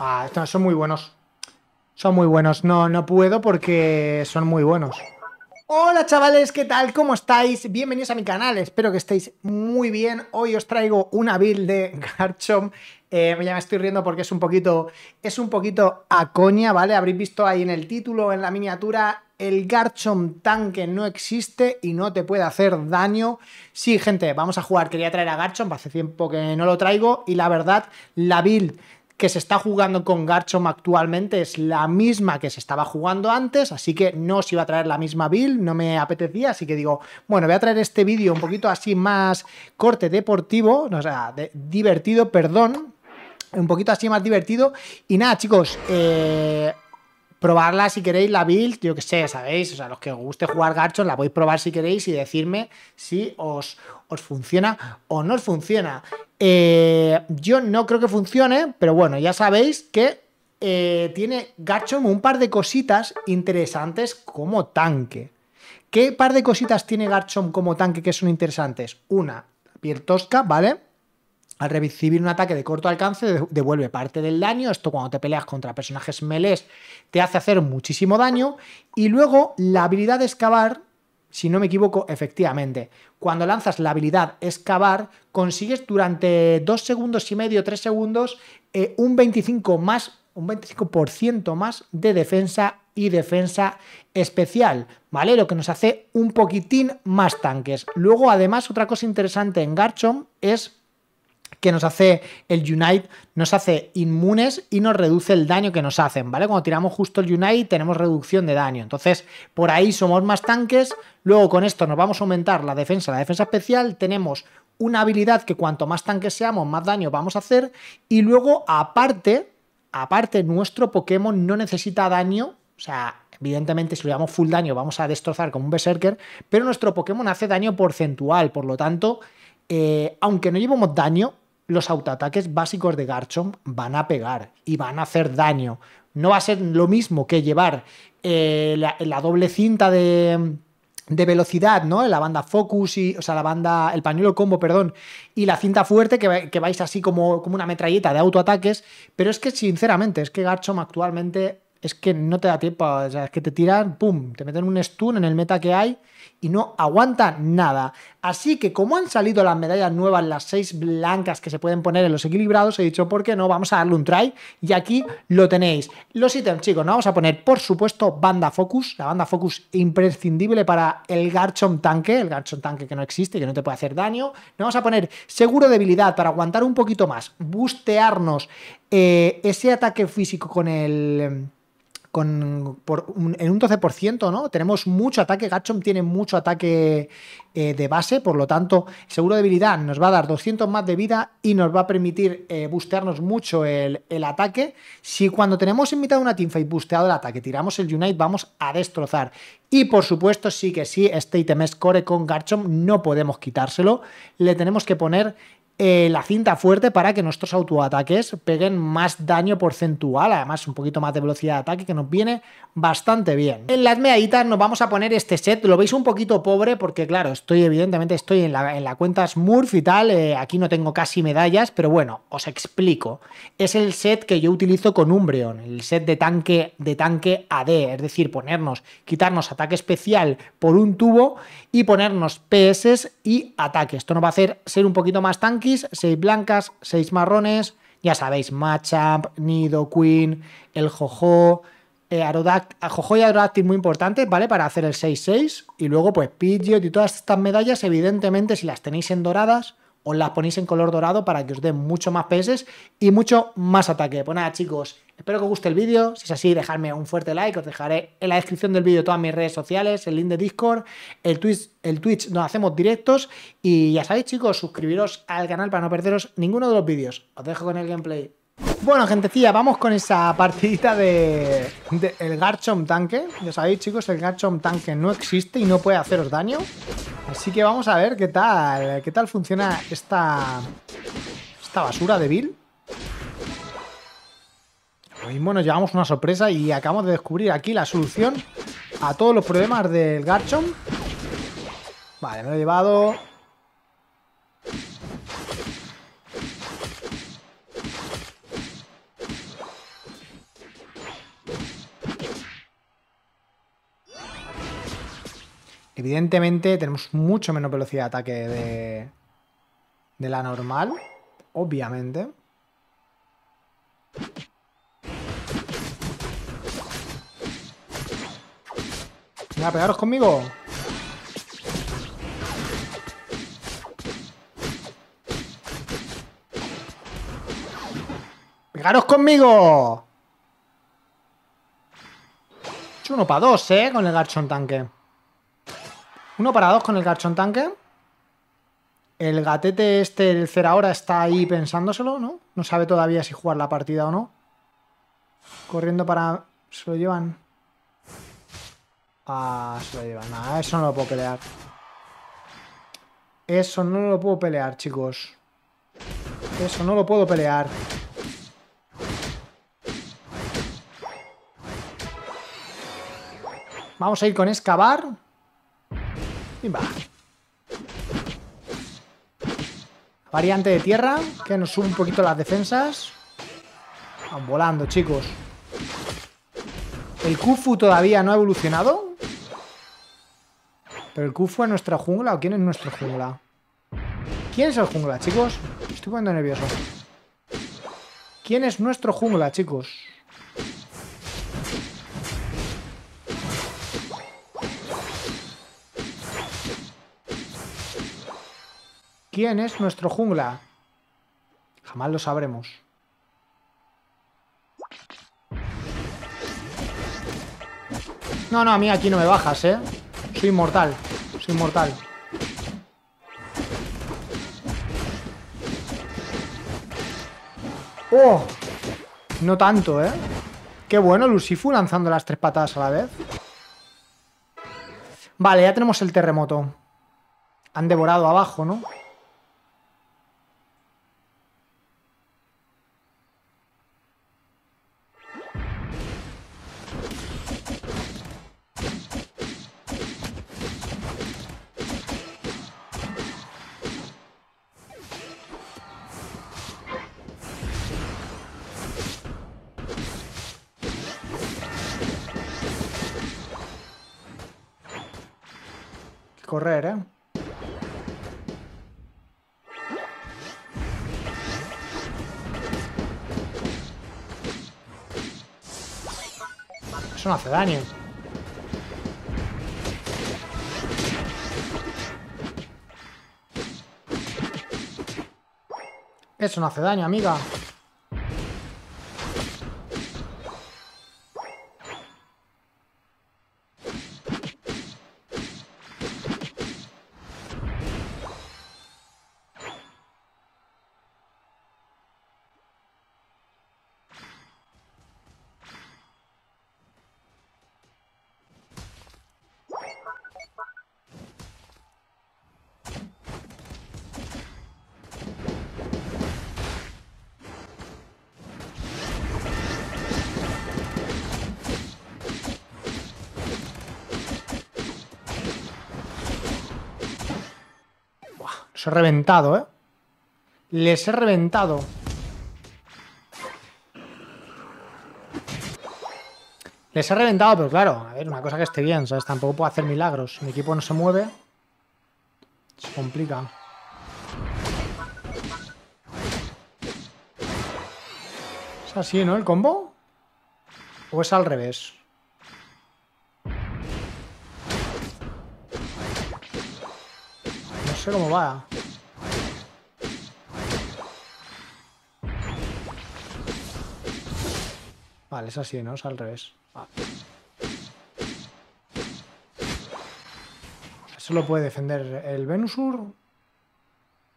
Ah, son muy buenos. Son muy buenos. No, no puedo porque son muy buenos. Hola chavales, ¿qué tal? ¿Cómo estáis? Bienvenidos a mi canal, espero que estéis muy bien. Hoy os traigo una build de Garchomp. Eh, ya me estoy riendo porque es un poquito. Es un poquito a coña, ¿vale? Habréis visto ahí en el título, en la miniatura. El Garchomp tanque no existe y no te puede hacer daño. Sí, gente, vamos a jugar. Quería traer a Garchomp, hace tiempo que no lo traigo. Y la verdad, la build que se está jugando con Garchomp actualmente es la misma que se estaba jugando antes, así que no os iba a traer la misma build, no me apetecía, así que digo, bueno, voy a traer este vídeo un poquito así más corte deportivo, o sea, divertido, perdón, un poquito así más divertido. Y nada, chicos, eh probarla si queréis la build, yo que sé, ¿sabéis? O sea, los que os guste jugar garchom la podéis probar si queréis y decirme si os, funciona o no os funciona. Eh, yo no creo que funcione, pero bueno, ya sabéis que eh, tiene Garchomp un par de cositas interesantes como tanque. ¿Qué par de cositas tiene Garchomp como tanque que son interesantes? Una, piel tosca, ¿vale? al recibir un ataque de corto alcance devuelve parte del daño, esto cuando te peleas contra personajes melees te hace hacer muchísimo daño, y luego la habilidad de excavar, si no me equivoco, efectivamente, cuando lanzas la habilidad excavar, consigues durante 2 segundos y medio, 3 segundos, eh, un 25 más, un 25% más de defensa y defensa especial, ¿vale? Lo que nos hace un poquitín más tanques. Luego, además, otra cosa interesante en Garchomp es que nos hace el Unite, nos hace inmunes y nos reduce el daño que nos hacen, ¿vale? Cuando tiramos justo el Unite tenemos reducción de daño, entonces por ahí somos más tanques, luego con esto nos vamos a aumentar la defensa, la defensa especial, tenemos una habilidad que cuanto más tanques seamos, más daño vamos a hacer, y luego aparte, aparte nuestro Pokémon no necesita daño, o sea, Evidentemente, si lo damos full daño, vamos a destrozar como un Berserker, pero nuestro Pokémon hace daño porcentual, por lo tanto, eh, aunque no llevamos daño, los autoataques básicos de Garchomp van a pegar y van a hacer daño. No va a ser lo mismo que llevar eh, la, doble cinta de, velocidad, ¿no? La banda Focus y. O sea, la banda. El pañuelo combo, perdón. Y la cinta fuerte, que, vais así como, como una metralleta de autoataques. Pero es que, sinceramente, es que Garchomp actualmente es que no te da tiempo. O sea, es que te tiran, pum, te meten un stun en el meta que hay y no aguanta nada. Así que como han salido las medallas nuevas, las seis blancas que se pueden poner en los equilibrados, he dicho, ¿por qué no? Vamos a darle un try y aquí lo tenéis. Los ítems, chicos, nos vamos a poner, por supuesto, banda focus, la banda focus imprescindible para el Garchomp tanque, el Garchomp tanque que no existe, que no te puede hacer daño. Nos vamos a poner seguro debilidad para aguantar un poquito más, bustearnos eh, ese ataque físico con el en un 12%, ¿no? Tenemos mucho ataque, Garchomp tiene mucho ataque eh, de base, por lo tanto, seguro de debilidad nos va a dar 200 más de vida y nos va a permitir eh, bustearnos mucho el, el, ataque. Si cuando tenemos invitado mitad de una teamfight busteado el ataque, tiramos el Unite, vamos a destrozar. Y por supuesto, sí que sí, este item es core con Garchomp, no podemos quitárselo, le tenemos que poner eh, la cinta fuerte para que nuestros autoataques peguen más daño porcentual, además un poquito más de velocidad de ataque que nos viene bastante bien. En las medallitas nos vamos a poner este set, lo veis un poquito pobre porque claro, estoy evidentemente estoy en la, cuenta Smurf y tal, eh, aquí no tengo casi medallas, pero bueno, os explico. Es el set que yo utilizo con Umbreon, el set de tanque, de tanque AD, es decir, ponernos, quitarnos ataque especial por un tubo y ponernos PS y ataque. Esto nos va a hacer ser un poquito más tanque seis 6 blancas, 6 marrones, ya sabéis, Machamp, Nido, Queen, el Jojo, eh, Arodact, eh, Jojo y Aerodactyl muy importante, ¿vale? Para hacer el 6-6. Y luego, pues, Pidgeot y todas estas medallas, evidentemente, si las tenéis en doradas, os las ponéis en color dorado para que os den mucho más PS y mucho más ataque. Pues nada, chicos, espero que os guste el vídeo. Si es así, dejadme un fuerte like. Os dejaré en la descripción del vídeo todas mis redes sociales, el link de Discord, el Twitch, el hacemos directos. Y ya sabéis, chicos, suscribiros al canal para no perderos ninguno de los vídeos. Os dejo con el gameplay. Bueno, gentecilla, vamos con esa partidita de, el Garchomp tanque. Ya sabéis, chicos, el Garchomp tanque no existe y no puede haceros daño. Así que vamos a ver qué tal, qué tal funciona esta esta basura de Bill. mismo nos llevamos una sorpresa y acabamos de descubrir aquí la solución a todos los problemas del Garchomp. Vale, me lo he llevado. Evidentemente tenemos mucho menos velocidad de ataque de, de la normal, obviamente. Venga, pegaros conmigo. ¡Pegaros conmigo! uno para dos, ¿eh? Con el garchón tanque. Uno para dos con el garchón tanque. El gatete este, el cera ahora está ahí pensándoselo, ¿no? No sabe todavía si jugar la partida o no. Corriendo para... Se lo llevan. Ah, se lo llevan. Nada, ah, eso no lo puedo pelear. Eso no lo puedo pelear, chicos. Eso no lo puedo pelear. Vamos a ir con excavar. Variante de tierra, que nos sube un poquito las defensas. Van volando, chicos. El Kufu todavía no ha evolucionado. ¿Pero el Kufu es nuestra jungla o quién es nuestro jungla? ¿Quién es el jungla, chicos? Estoy poniendo nervioso. ¿Quién es nuestro jungla, chicos? ¿Quién es nuestro jungla? Jamás lo sabremos. No, no, a mí aquí no me bajas, ¿eh? Soy inmortal, soy inmortal. ¡Oh! No tanto, ¿eh? Qué bueno, Lucifu lanzando las tres patadas a la vez. Vale, ya tenemos el terremoto. Han devorado abajo, ¿no? correr, ¿eh? Eso no hace daño. Eso no hace daño, amiga. Se he reventado, ¿eh? Les he reventado. Les he reventado, pero claro, a ver, una cosa que esté bien, ¿sabes? Tampoco puedo hacer milagros. Mi equipo no se mueve. Se complica. Es así, ¿no? ¿El combo? ¿O es al revés? No sé cómo va. Vale, es así, ¿no? Es al revés. Eso lo puede defender el Venusur.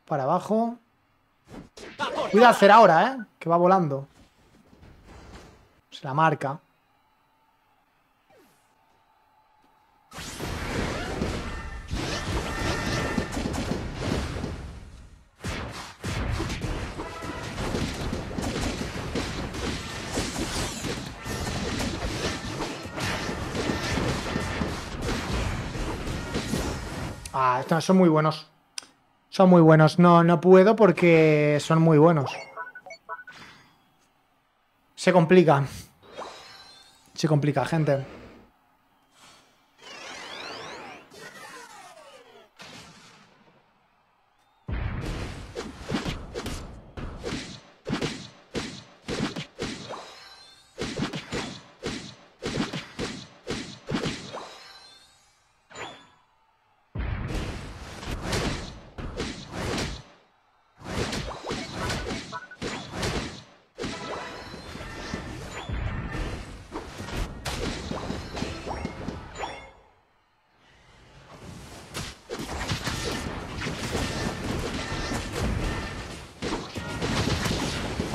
Para abajo. Cuidado hacer ahora, ¿eh? Que va volando. Se la marca. son muy buenos. Son muy buenos. No, no puedo porque son muy buenos. Se complica. Se complica, gente.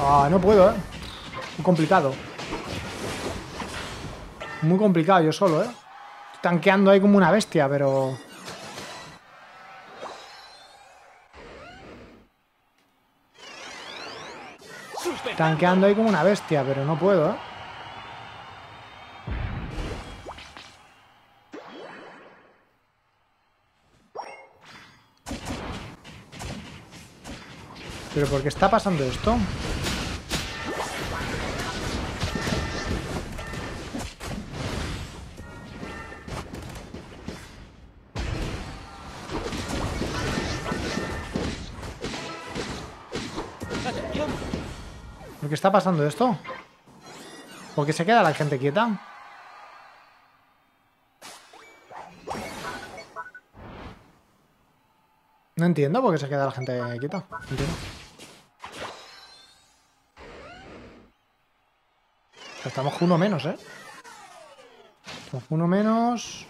Ah, no puedo, ¿eh? Muy complicado. Muy complicado yo solo, ¿eh? tanqueando ahí como una bestia, pero... Tanqueando ahí como una bestia, pero no puedo, ¿eh? ¿Pero por qué está pasando esto? ¿Qué está pasando esto? ¿Por qué se queda la gente quieta? No entiendo por qué se queda la gente quieta. Estamos uno menos, ¿eh? Estamos uno menos.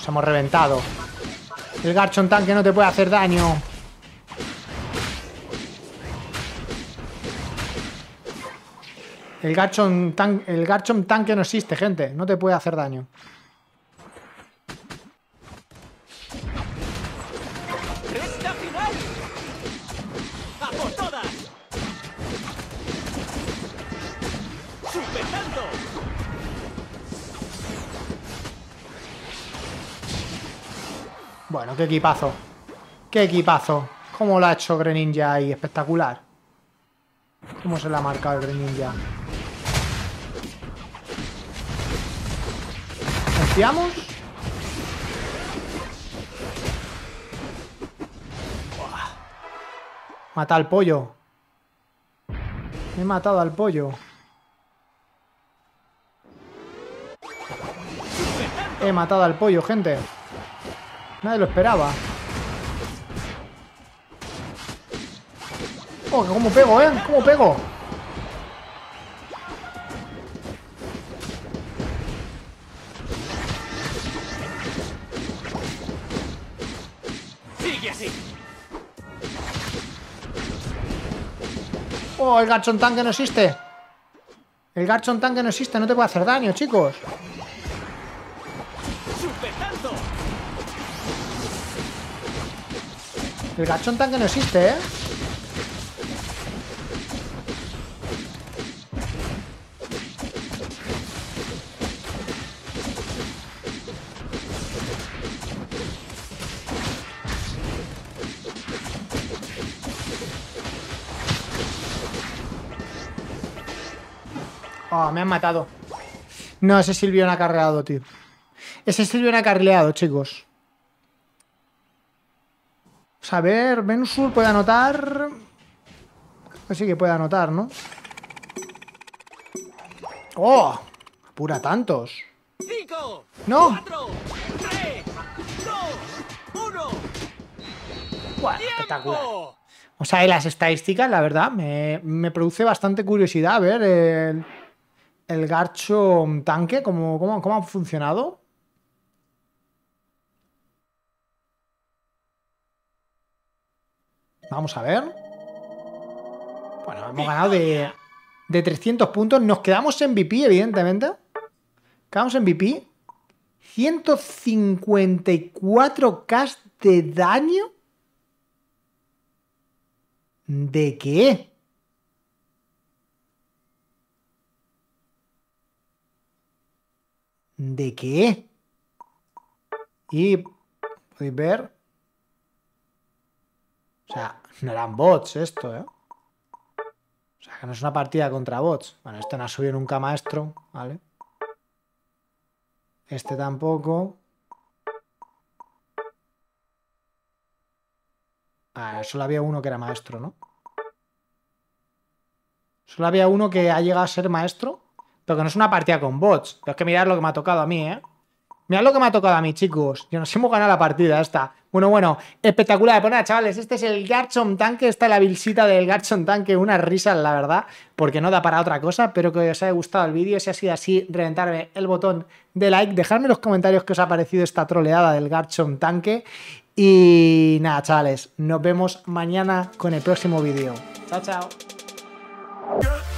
Nos hemos reventado. El Garchon tanque no te puede hacer daño. El garchon el tanque no existe, gente. No te puede hacer daño. Bueno, qué equipazo. Qué equipazo. ¿Cómo lo ha hecho Greninja ahí? Espectacular. ¿Cómo se la ha marcado el Greninja? ¿Confiamos? Mata al pollo. He matado al pollo. He matado al pollo, gente. Nadie lo esperaba. Oh, que cómo pego, ¿eh? ¿Cómo pego? así. Oh, el Garchon Tanque no existe. El Garchon Tanque no existe, no te puede hacer daño, chicos. El gachón tanque no existe, ¿eh? Oh, me han matado. No, ese Silvio ha acarreado, tío. Ese Silvio ha acarreado, chicos. O a ver, Bensur puede anotar... Sí que puede anotar, ¿no? ¡Oh! Apura tantos. ¡No! Cuatro, tres, espectacular. O sea, y las estadísticas, la verdad, me, produce bastante curiosidad a ver el, el Garcho tanque, cómo ha funcionado. Vamos a ver. Bueno, hemos ganado de, de 300 puntos. Nos quedamos en VP, evidentemente. Quedamos en VP. 154k de daño. ¿De qué? ¿De qué? Y podéis ver o sea, no eran bots esto, ¿eh? O sea, que no es una partida contra bots. Bueno, este no ha subido nunca maestro, ¿vale? Este tampoco. ver, ah, solo había uno que era maestro, ¿no? Solo había uno que ha llegado a ser maestro, pero que no es una partida con bots. Pero es que mirad lo que me ha tocado a mí, ¿eh? Mirad lo que me ha tocado a mí, chicos. Yo no sé hemos ganado la partida esta. Bueno, bueno, espectacular. Pues nada, chavales, este es el Garchomp Tanque, esta es la visita del Garchomp Tanque, una risa, la verdad, porque no da para otra cosa. Espero que os haya gustado el vídeo, si ha sido así, reventarme el botón de like, dejadme en los comentarios qué os ha parecido esta troleada del Garchomp Tanque. Y nada, chavales, nos vemos mañana con el próximo vídeo. Chao, chao.